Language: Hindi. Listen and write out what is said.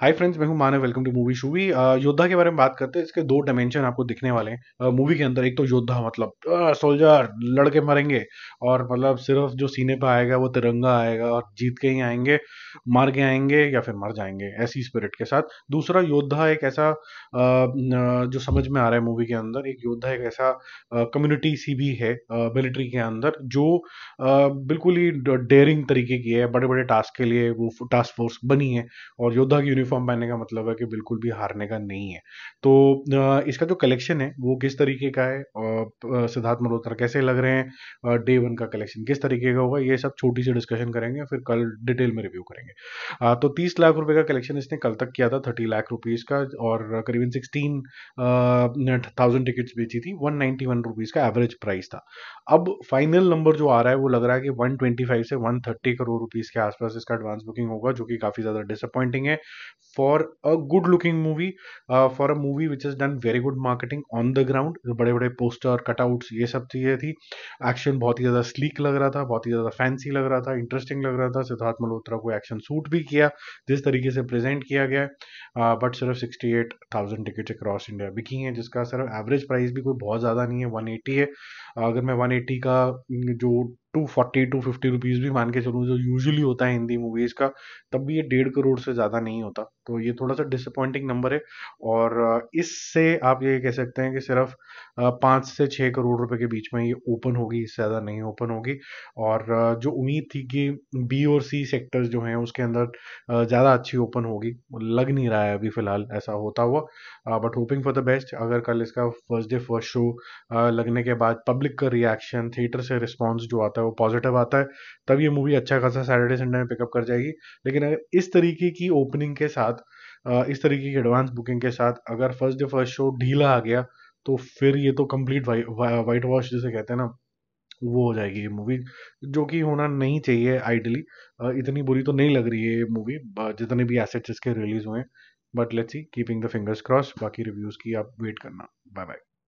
हाय फ्रेंड्स मैं हूं मानव वेलकम टू मूवी शूवी योद्धा के बारे में बात करते हैं इसके दो डायमेंशन आपको दिखने वाले हैं मूवी uh, के अंदर एक तो योद्धा मतलब सोल्जर uh, लड़के मरेंगे और मतलब सिर्फ जो सीने पर आएगा वो तिरंगा आएगा और जीत के ही आएंगे मार के आएंगे या फिर मर जाएंगे ऐसी स्पिरिट के साथ दूसरा योद्धा एक ऐसा uh, जो समझ में आ रहा है मूवी के अंदर एक योद्धा एक ऐसा कम्युनिटी सी भी है मिलिट्री के अंदर जो बिल्कुल ही डेयरिंग तरीके की है बड़े बड़े टास्क के लिए वो टास्क फोर्स बनी है और योद्धा की यूनिफॉर्म पहनने का मतलब है कि बिल्कुल भी हारने का नहीं है तो इसका जो कलेक्शन है वो किस तरीके का है सिद्धार्थ मल्होत्रा कैसे लग रहे हैं डे वन का कलेक्शन किस तरीके का होगा ये सब छोटी सी डिस्कशन करेंगे फिर कल डिटेल में रिव्यू करेंगे तो तीस लाख रुपये का कलेक्शन इसने कल तक किया था थर्टी लाख रुपीज़ का और करीबन सिक्सटीन थाउजेंड टिकट्स बेची थी वन नाइन्टी वन रुपीज़ का एवरेज प्राइस था अब फाइनल नंबर जो आ रहा है वो लग रहा है कि वन ट्वेंटी फाइव से वन थर्टी करोड़ रुपीज़ के आसपास इसका एडवांस बुकिंग होगा जो कि काफ़ी ज़्यादा डिसअपॉइंटिंग है for a good looking movie for a movie which is done very good marketing on the ground बड़े बड़े पोस्टर कटआउट्स ये सब चीज़ें थी एक्शन बहुत ही ज़्यादा स्लीक लग रहा था बहुत ही ज़्यादा फैंसी लग रहा था इंटरेस्टिंग लग रहा था सिद्धार्थ मल्होत्रा को एक्शन सूट भी किया जिस तरीके से प्रेजेंट किया गया बट uh, सिर्फ sixty eight thousand ticket across India बिकी हैं जिसका सिर्फ एवरेज प्राइस भी कोई बहुत ज़्यादा नहीं है वन एटी है अगर मैं वन एटी का जो two forty two fifty rupees भी मान के चलूँ जो यूजुअली होता है हिंदी मूवीज़ का तब भी ये डेढ़ करोड़ से ज़्यादा नहीं होता तो ये थोड़ा सा डिसअपॉइंटिंग नंबर है और इससे आप ये कह सकते हैं कि सिर्फ पाँच से छः करोड़ रुपए के बीच में ये ओपन होगी इससे ज़्यादा नहीं ओपन होगी और जो उम्मीद थी कि बी और सी सेक्टर्स जो हैं उसके अंदर ज़्यादा अच्छी ओपन होगी लग नहीं रहा है अभी फ़िलहाल ऐसा होता हुआ but hoping for the best अगर कल इसका फर्स्ट डे फर्स्ट शो लगने के बाद पब्लिक का रिएक्शन थिएटर से रिस्पॉन्स जो आता है वो पॉजिटिव आता है तब ये मूवी अच्छा खासा सैटरडे संडे में पिकअप कर जाएगी लेकिन अगर इस तरीके की ओपनिंग के साथ इस तरीके की एडवांस बुकिंग के साथ अगर फर्स्ट डे फर्स्ट शो ढीला आ गया तो फिर ये तो कंप्लीट वाइट वॉश जिसे कहते हैं ना वो हो जाएगी ये मूवी जो कि होना नहीं चाहिए आइडली इतनी बुरी तो नहीं लग रही है ये मूवी जितने भी एसेट्स इसके रिलीज हुए हैं but let's see keeping the fingers cross बाकी रिव्यूज़ की आप वेट करना बाय बाय